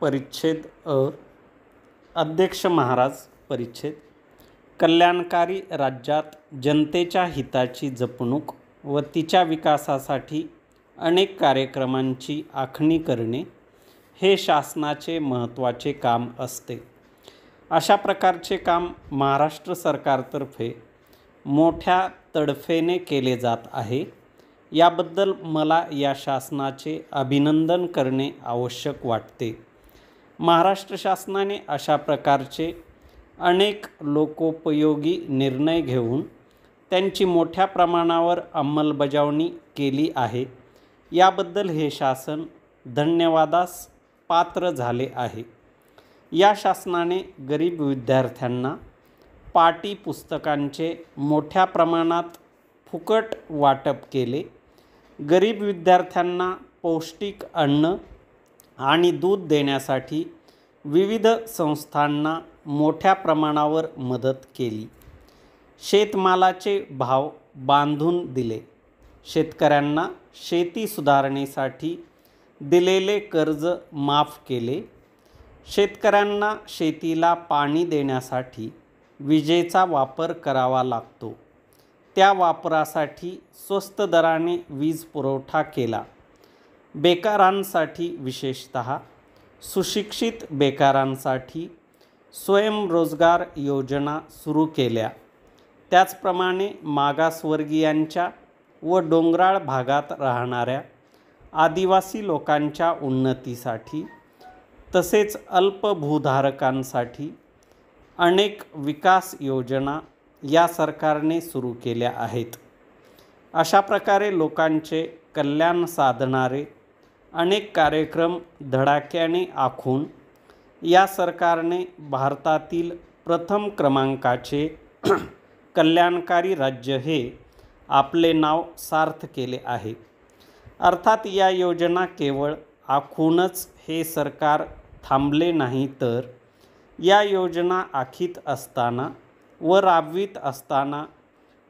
परिच्छेद अ अध्यक्ष महाराज परिच्छेद कल्याणकारी राज्यात जनतेच्या हिताची जपणूक व तिच्या विकासासाठी अनेक कार्यक्रमांची आखणी करणे हे शासनाचे महत्त्वाचे काम असते अशा प्रकारचे काम महाराष्ट्र सरकारतर्फे मोठ्या तडफेने केले जात आहे याबद्दल मला या शासनाचे अभिनंदन करणे आवश्यक वाटते महाराष्ट्र शासनाने अशा प्रकारचे अनेक लोकोपयोगी निर्णय घेऊन त्यांची मोठ्या प्रमाणावर अंमलबजावणी केली आहे याबद्दल हे शासन धन्यवादास पात्र झाले आहे या शासनाने गरीब विद्यार्थ्यांना पाटीपुस्तकांचे मोठ्या प्रमाणात फुकट वाटप केले गरीब विद्यार्थ्यांना पौष्टिक अन्न आणि दूध देण्यासाठी विविध संस्थांना मोठ्या प्रमाणावर मदत केली शेतमालाचे भाव बांधून दिले शेतकऱ्यांना शेती सुधारणेसाठी दिलेले कर्ज माफ केले शेतकऱ्यांना शेतीला पाणी देण्यासाठी विजेचा वापर करावा लागतो त्या वापरासाठी स्वस्त दराने वीज पुरवठा केला बेकारांसाठी विशेषत सुशिक्षित बेकारांसाठी स्वयंरोजगार योजना सुरू केल्या त्याचप्रमाणे मागासवर्गीयांच्या व डोंगराळ भागात राहणाऱ्या आदिवासी लोकांच्या उन्नतीसाठी तसेच अल्पभूधारकांसाठी अनेक विकास योजना या सरकारने सुरू केल्या आहेत अशा प्रकारे लोकांचे कल्याण साधणारे अनेक कार्यक्रम धडाक्याने आखून या सरकारने भारतातील प्रथम क्रमांकाचे कल्याणकारी राज्य हे आपले नाव सार्थ केले आहे अर्थात या योजना केवळ आखूनच हे सरकार थांबले नाही तर या योजना आखीत असताना व राबवीत असताना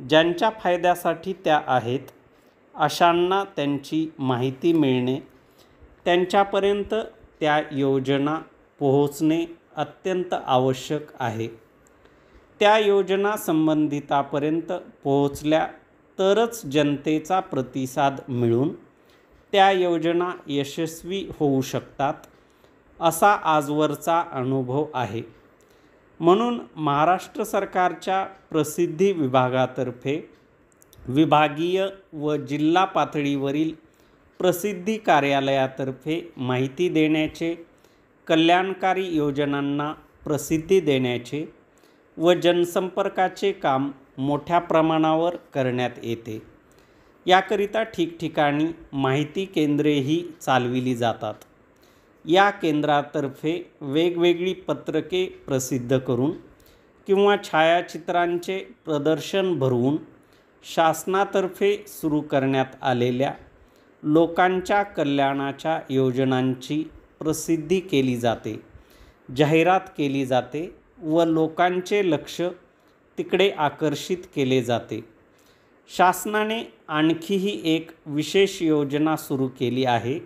ज्यांच्या फायद्यासाठी त्या आहेत अशांना त्यांची माहिती मिळणे त्यांच्यापर्यंत त्या योजना पोहोचणे अत्यंत आवश्यक आहे त्या योजना संबंधितापर्यंत पोहोचल्या तरच जनतेचा प्रतिसाद मिळून त्या योजना यशस्वी होऊ शकतात असा आजवरचा अनुभव आहे म्हणून महाराष्ट्र सरकारच्या प्रसिद्धी विभागातर्फे विभागीय व जिल्हा पातळीवरील प्रसिद्धी कार्यालयातर्फे माहिती देण्याचे कल्याणकारी योजनांना प्रसिद्धी देण्याचे व जनसंपर्काचे काम मोठ्या प्रमाणावर करण्यात येते याकरिता ठिकठिकाणी माहिती केंद्रेही चालविली जातात या केंद्रातर्फे वेगवेगळी पत्रके प्रसिद्ध करून किंवा छायाचित्रांचे प्रदर्शन भरवून शासनातर्फे सुरू करण्यात आलेल्या लोकांच्या कल्याणाच्या योजनांची प्रसिद्धी केली जाते जाहिरात केली जाते व लोकांचे लक्ष तिकडे आकर्षित केले जाते शासनाने आणखीही एक विशेष योजना सुरू केली आहे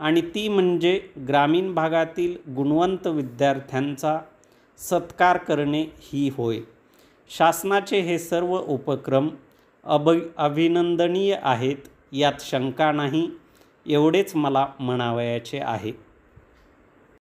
आणि ती म्हणजे ग्रामीण भागातील गुणवंत विद्यार्थ्यांचा सत्कार करणे ही होय शासनाचे हे सर्व उपक्रम अब अभिनंदनीय आहेत यात शंका नाही एवढेच मला म्हणावयाचे आहे